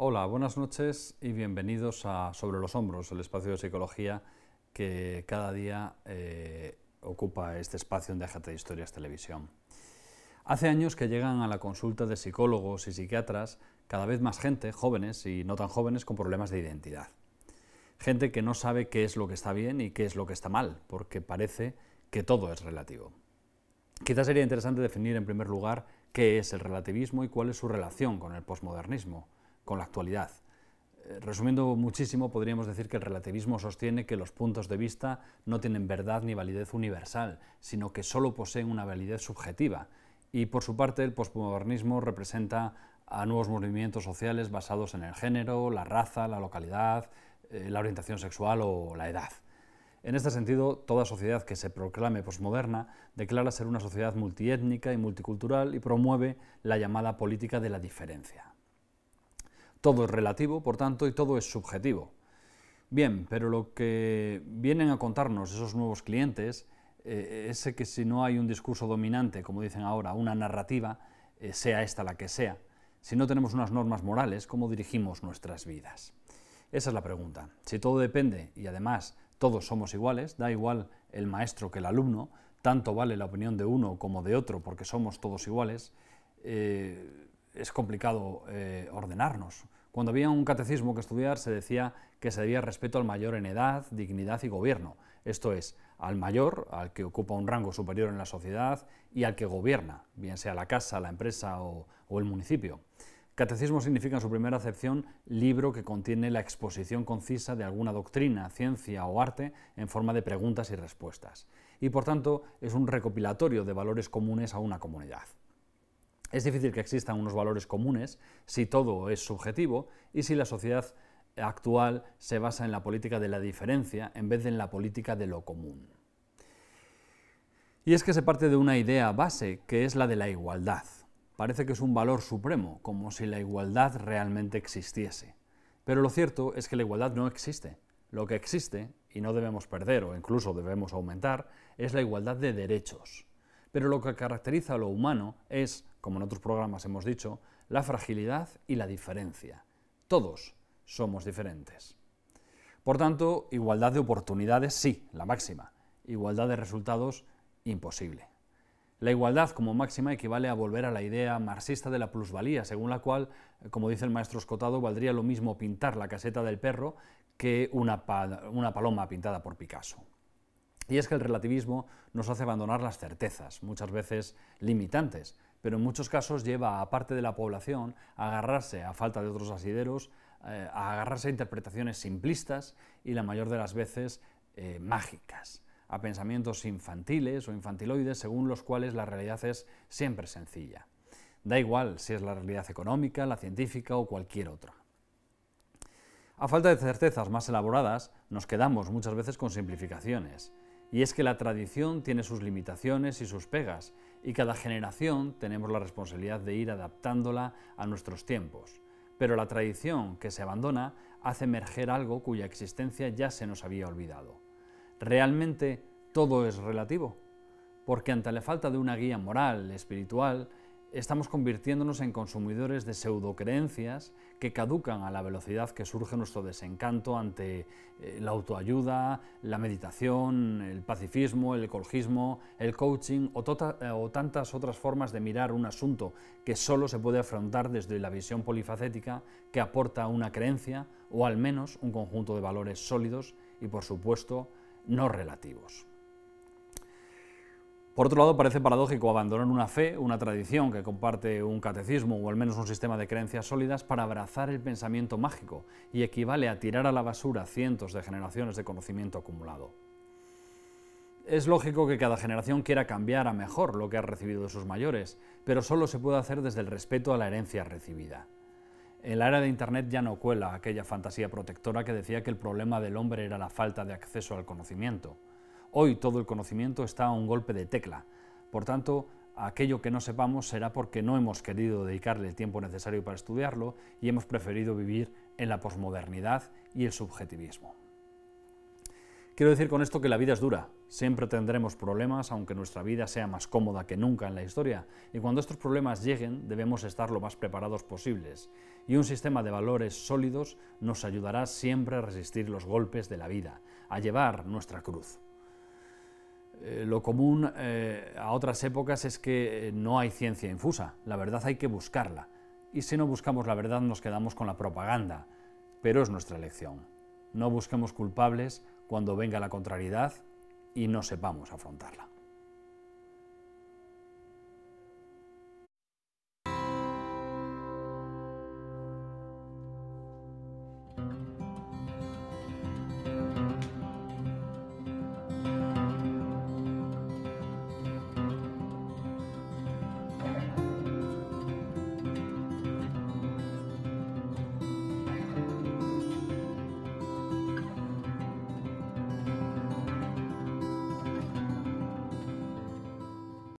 Hola, buenas noches y bienvenidos a Sobre los Hombros, el espacio de psicología que cada día eh, ocupa este espacio en Déjate de Historias Televisión. Hace años que llegan a la consulta de psicólogos y psiquiatras cada vez más gente, jóvenes y no tan jóvenes, con problemas de identidad. Gente que no sabe qué es lo que está bien y qué es lo que está mal, porque parece que todo es relativo. Quizás sería interesante definir en primer lugar qué es el relativismo y cuál es su relación con el posmodernismo con la actualidad. Eh, resumiendo muchísimo, podríamos decir que el relativismo sostiene que los puntos de vista no tienen verdad ni validez universal, sino que solo poseen una validez subjetiva. Y por su parte, el posmodernismo representa a nuevos movimientos sociales basados en el género, la raza, la localidad, eh, la orientación sexual o la edad. En este sentido, toda sociedad que se proclame posmoderna declara ser una sociedad multiétnica y multicultural y promueve la llamada política de la diferencia. Todo es relativo, por tanto, y todo es subjetivo. Bien, pero lo que vienen a contarnos esos nuevos clientes eh, es que si no hay un discurso dominante, como dicen ahora, una narrativa, eh, sea esta la que sea, si no tenemos unas normas morales, ¿cómo dirigimos nuestras vidas? Esa es la pregunta. Si todo depende, y además todos somos iguales, da igual el maestro que el alumno, tanto vale la opinión de uno como de otro porque somos todos iguales, eh, es complicado eh, ordenarnos. Cuando había un catecismo que estudiar se decía que se debía respeto al mayor en edad, dignidad y gobierno, esto es, al mayor, al que ocupa un rango superior en la sociedad y al que gobierna, bien sea la casa, la empresa o el municipio. Catecismo significa en su primera acepción libro que contiene la exposición concisa de alguna doctrina, ciencia o arte en forma de preguntas y respuestas, y por tanto es un recopilatorio de valores comunes a una comunidad. Es difícil que existan unos valores comunes si todo es subjetivo y si la sociedad actual se basa en la política de la diferencia en vez de en la política de lo común. Y es que se parte de una idea base, que es la de la igualdad. Parece que es un valor supremo, como si la igualdad realmente existiese. Pero lo cierto es que la igualdad no existe. Lo que existe, y no debemos perder o incluso debemos aumentar, es la igualdad de derechos. Pero lo que caracteriza a lo humano es, como en otros programas hemos dicho, la fragilidad y la diferencia. Todos somos diferentes. Por tanto, igualdad de oportunidades sí, la máxima. Igualdad de resultados imposible. La igualdad como máxima equivale a volver a la idea marxista de la plusvalía, según la cual, como dice el maestro Escotado, valdría lo mismo pintar la caseta del perro que una, una paloma pintada por Picasso. Y es que el relativismo nos hace abandonar las certezas, muchas veces limitantes, pero en muchos casos lleva a parte de la población a agarrarse a falta de otros asideros, eh, a agarrarse a interpretaciones simplistas y la mayor de las veces eh, mágicas, a pensamientos infantiles o infantiloides según los cuales la realidad es siempre sencilla. Da igual si es la realidad económica, la científica o cualquier otra. A falta de certezas más elaboradas, nos quedamos muchas veces con simplificaciones y es que la tradición tiene sus limitaciones y sus pegas, y cada generación tenemos la responsabilidad de ir adaptándola a nuestros tiempos. Pero la tradición que se abandona hace emerger algo cuya existencia ya se nos había olvidado. Realmente todo es relativo, porque ante la falta de una guía moral, espiritual, estamos convirtiéndonos en consumidores de creencias que caducan a la velocidad que surge nuestro desencanto ante eh, la autoayuda, la meditación, el pacifismo, el ecologismo, el coaching o, tota, eh, o tantas otras formas de mirar un asunto que solo se puede afrontar desde la visión polifacética que aporta una creencia o al menos un conjunto de valores sólidos y por supuesto no relativos. Por otro lado, parece paradójico abandonar una fe, una tradición que comparte un catecismo o al menos un sistema de creencias sólidas para abrazar el pensamiento mágico y equivale a tirar a la basura cientos de generaciones de conocimiento acumulado. Es lógico que cada generación quiera cambiar a mejor lo que ha recibido de sus mayores, pero solo se puede hacer desde el respeto a la herencia recibida. En la era de Internet ya no cuela aquella fantasía protectora que decía que el problema del hombre era la falta de acceso al conocimiento. Hoy todo el conocimiento está a un golpe de tecla. Por tanto, aquello que no sepamos será porque no hemos querido dedicarle el tiempo necesario para estudiarlo y hemos preferido vivir en la posmodernidad y el subjetivismo. Quiero decir con esto que la vida es dura. Siempre tendremos problemas, aunque nuestra vida sea más cómoda que nunca en la historia. Y cuando estos problemas lleguen, debemos estar lo más preparados posibles. Y un sistema de valores sólidos nos ayudará siempre a resistir los golpes de la vida, a llevar nuestra cruz lo común eh, a otras épocas es que eh, no hay ciencia infusa, la verdad hay que buscarla. Y si no buscamos la verdad nos quedamos con la propaganda, pero es nuestra elección. No busquemos culpables cuando venga la contrariedad y no sepamos afrontarla.